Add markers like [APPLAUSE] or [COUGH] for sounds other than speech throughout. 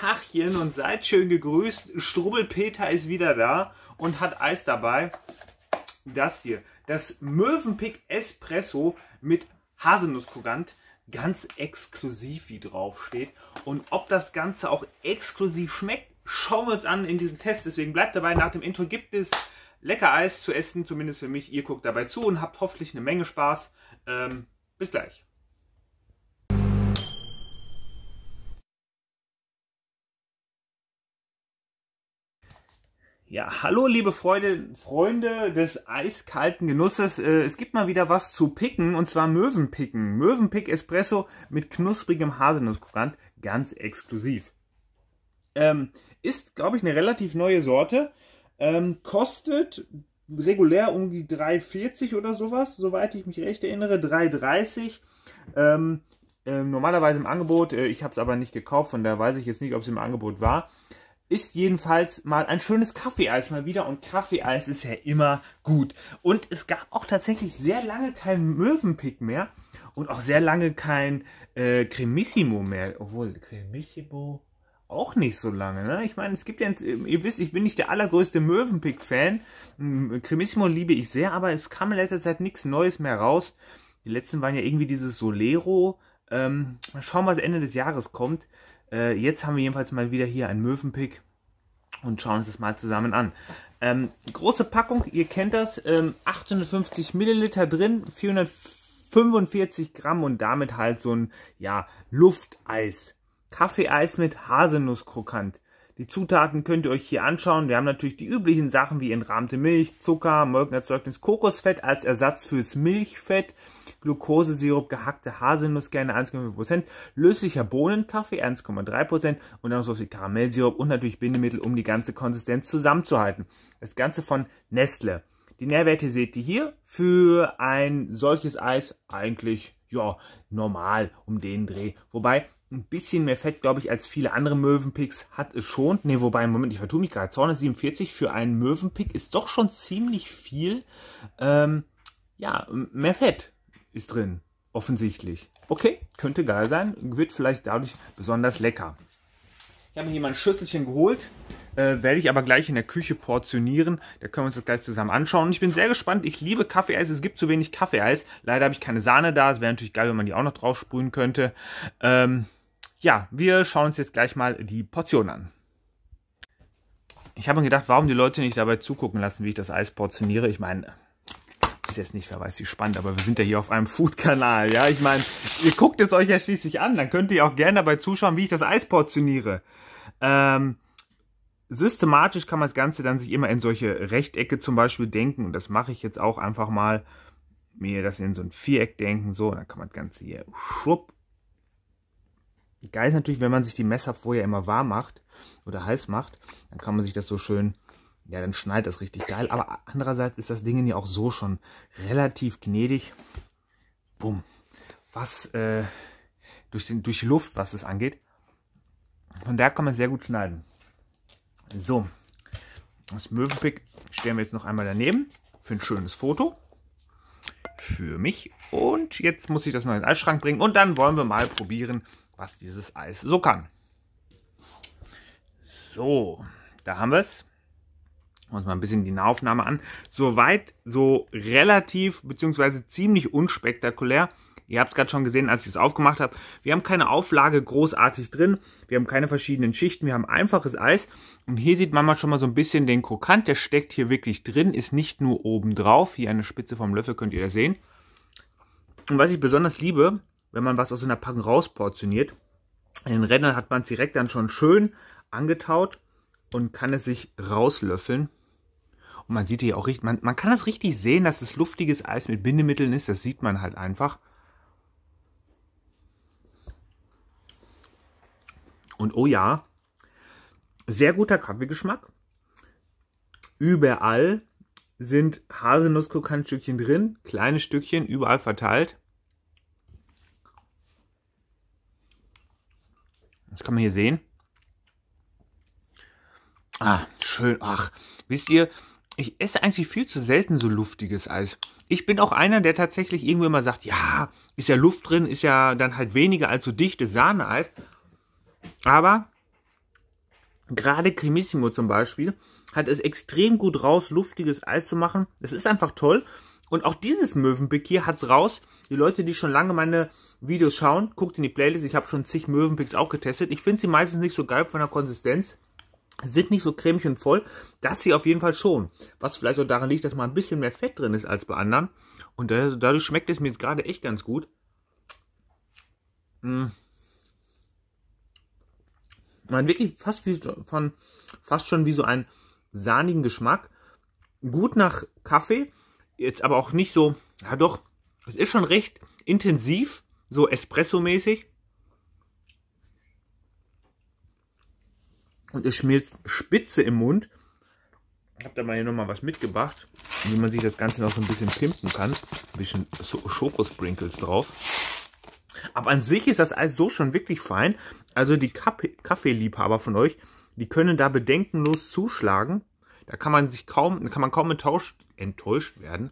Tachchen und seid schön gegrüßt. Strubbelpeter ist wieder da und hat Eis dabei. Das hier, das Möwenpick Espresso mit Haselnusskurant. Ganz exklusiv, wie drauf steht. Und ob das Ganze auch exklusiv schmeckt, schauen wir uns an in diesem Test. Deswegen bleibt dabei. Nach dem Intro gibt es lecker Eis zu essen, zumindest für mich. Ihr guckt dabei zu und habt hoffentlich eine Menge Spaß. Ähm, bis gleich. Ja, hallo liebe Freude, Freunde des eiskalten Genusses. Äh, es gibt mal wieder was zu picken und zwar Möwenpicken. Möwenpick Espresso mit knusprigem Haselnusskrokant, ganz exklusiv. Ähm, ist, glaube ich, eine relativ neue Sorte. Ähm, kostet regulär um die 3,40 oder sowas, soweit ich mich recht erinnere, 3,30. Ähm, äh, normalerweise im Angebot, äh, ich habe es aber nicht gekauft, von daher weiß ich jetzt nicht, ob es im Angebot war ist jedenfalls mal ein schönes Kaffeeeis mal wieder und Kaffeeeis ist ja immer gut. Und es gab auch tatsächlich sehr lange kein Möwenpick mehr und auch sehr lange kein äh, Cremissimo mehr. Obwohl, Cremissimo auch nicht so lange. Ne? Ich meine, es gibt ja, ähm, ihr wisst, ich bin nicht der allergrößte Möwenpick-Fan. Hm, Cremissimo liebe ich sehr, aber es kam in letzter Zeit nichts Neues mehr raus. Die letzten waren ja irgendwie dieses Solero. Ähm, mal schauen, was Ende des Jahres kommt. Äh, jetzt haben wir jedenfalls mal wieder hier ein Möwenpick und schauen uns das mal zusammen an. Ähm, große Packung, ihr kennt das, ähm, 850 Milliliter drin, 445 Gramm und damit halt so ein ja, Lufteis. Kaffeeeis mit Haselnusskrokant. Die Zutaten könnt ihr euch hier anschauen. Wir haben natürlich die üblichen Sachen wie entrahmte Milch, Zucker, Molkenerzeugnis, Kokosfett als Ersatz fürs Milchfett, Glukosesirup, gehackte Haselnusskerne 1,5%, löslicher Bohnenkaffee 1,3% und dann noch so wie Karamellsirup und natürlich Bindemittel, um die ganze Konsistenz zusammenzuhalten. Das Ganze von Nestle. Die Nährwerte seht ihr hier. Für ein solches Eis eigentlich, ja, normal um den Dreh. Wobei, ein bisschen mehr Fett, glaube ich, als viele andere Möwenpicks hat es schon. Ne, wobei, Moment, ich vertue mich gerade. 247 für einen Möwenpick ist doch schon ziemlich viel. Ähm, ja, mehr Fett ist drin, offensichtlich. Okay, könnte geil sein, wird vielleicht dadurch besonders lecker. Ich habe mir hier mal ein Schüsselchen geholt, äh, werde ich aber gleich in der Küche portionieren. Da können wir uns das gleich zusammen anschauen. Und ich bin sehr gespannt. Ich liebe Kaffeeeis. Es gibt zu wenig Kaffeeeis. Leider habe ich keine Sahne da. Es wäre natürlich geil, wenn man die auch noch drauf sprühen könnte. Ähm, ja, wir schauen uns jetzt gleich mal die Portion an. Ich habe mir gedacht, warum die Leute nicht dabei zugucken lassen, wie ich das Eis portioniere. Ich meine, ist jetzt nicht, wer weiß, wie spannend, aber wir sind ja hier auf einem [LAUGHS] Food-Kanal, ja. Ich meine, ihr guckt es euch ja schließlich an, dann könnt ihr auch gerne dabei zuschauen, wie ich das Eis portioniere. Ähm, systematisch kann man das Ganze dann sich immer in solche Rechtecke zum Beispiel denken und das mache ich jetzt auch einfach mal, mir das in so ein Viereck denken, so, und dann kann man das Ganze hier schwupp Geil ist natürlich, wenn man sich die Messer vorher immer warm macht oder heiß macht, dann kann man sich das so schön, ja, dann schneidet das richtig geil. Aber andererseits ist das Ding ja auch so schon relativ gnädig. Bumm. Was äh, durch, den, durch die Luft, was es angeht. Von daher kann man sehr gut schneiden. So, das Möwenpick stellen wir jetzt noch einmal daneben für ein schönes Foto. Für mich. Und jetzt muss ich das noch in den Eisschrank bringen. Und dann wollen wir mal probieren, was dieses Eis so kann. So, da haben wir es. Uns mal ein bisschen die Nahaufnahme an. Soweit so relativ beziehungsweise ziemlich unspektakulär. Ihr habt es gerade schon gesehen, als ich es aufgemacht habe. Wir haben keine Auflage großartig drin. Wir haben keine verschiedenen Schichten. Wir haben einfaches Eis. Und hier sieht man mal schon mal so ein bisschen den Krokant. Der steckt hier wirklich drin, ist nicht nur oben drauf. Hier eine Spitze vom Löffel könnt ihr das sehen. Und was ich besonders liebe, wenn man was aus einer Packung rausportioniert. In den Rändern hat man es direkt dann schon schön angetaut und kann es sich rauslöffeln. Und man sieht hier auch richtig, man, man kann das richtig sehen, dass es luftiges Eis mit Bindemitteln ist. Das sieht man halt einfach. Und oh ja, sehr guter Kaffeegeschmack. Überall sind Haselnuss-Krokantstückchen drin, kleine Stückchen überall verteilt. Das kann man hier sehen. Ah, schön. Ach, wisst ihr, ich esse eigentlich viel zu selten so luftiges Eis. Ich bin auch einer, der tatsächlich irgendwie immer sagt, ja, ist ja Luft drin, ist ja dann halt weniger als so dichtes Sahneeis. Halt. Aber gerade Cremissimo zum Beispiel hat es extrem gut raus, luftiges Eis zu machen. Es ist einfach toll. Und auch dieses Mövenpick hier hat es raus. Die Leute, die schon lange meine Videos schauen, guckt in die Playlist. Ich habe schon zig Mövenpicks auch getestet. Ich finde sie meistens nicht so geil von der Konsistenz. Sind nicht so cremig und voll. Das hier auf jeden Fall schon. Was vielleicht auch daran liegt, dass mal ein bisschen mehr Fett drin ist als bei anderen. Und dadurch schmeckt es mir jetzt gerade echt ganz gut. Mmh man wirklich fast wie von fast schon wie so einen sahnigen Geschmack. Gut nach Kaffee, jetzt aber auch nicht so, ja doch, es ist schon recht intensiv, so Espresso-mäßig. Und es schmilzt spitze im Mund. Ich habe da mal hier nochmal was mitgebracht, wie man sich das Ganze noch so ein bisschen pimpen kann. Ein bisschen Schokosprinkles drauf. Aber an sich ist das alles so schon wirklich fein. Also die Kaffeeliebhaber von euch, die können da bedenkenlos zuschlagen. Da kann man sich kaum, kann man kaum mit Tausch enttäuscht werden.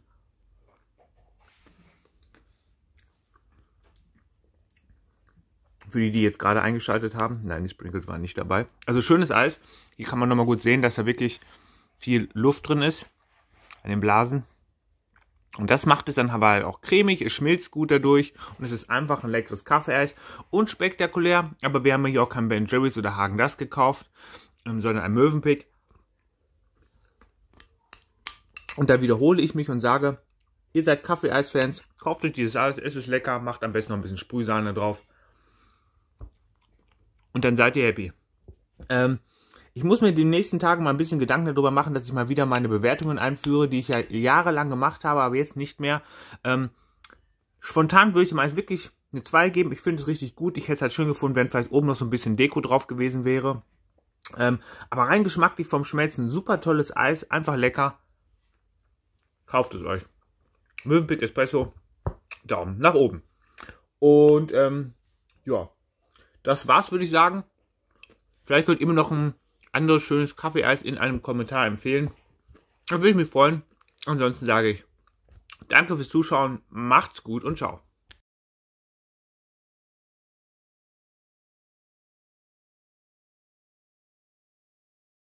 Für die, die jetzt gerade eingeschaltet haben, nein, die Sprinkles waren nicht dabei. Also schönes Eis. Hier kann man nochmal gut sehen, dass da wirklich viel Luft drin ist an den Blasen. Und das macht es dann aber halt auch cremig, es schmilzt gut dadurch und es ist einfach ein leckeres kaffee Kaffeeeis. Unspektakulär, aber wir haben hier auch kein Ben Jerry's oder Hagen das gekauft, ähm, sondern ein Mövenpick. Und da wiederhole ich mich und sage, ihr seid Kaffee-Eis-Fans, kauft euch dieses Eis, es ist lecker, macht am besten noch ein bisschen Sprühsahne drauf. Und dann seid ihr happy. Ähm, ich muss mir in den nächsten Tagen mal ein bisschen Gedanken darüber machen, dass ich mal wieder meine Bewertungen einführe, die ich ja jahrelang gemacht habe, aber jetzt nicht mehr. Ähm, spontan würde ich dem Eis wirklich eine 2 geben. Ich finde es richtig gut. Ich hätte es halt schön gefunden, wenn vielleicht oben noch so ein bisschen Deko drauf gewesen wäre. Ähm, aber rein geschmacklich vom Schmelzen, super tolles Eis, einfach lecker. Kauft es euch. Mövenpick Espresso, Daumen nach oben. Und ähm, ja, das war's, würde ich sagen. Vielleicht könnt ihr mir noch ein anderes schönes kaffee Kaffeeeis in einem Kommentar empfehlen. Da würde ich mich freuen. Ansonsten sage ich Danke fürs Zuschauen, macht's gut und ciao.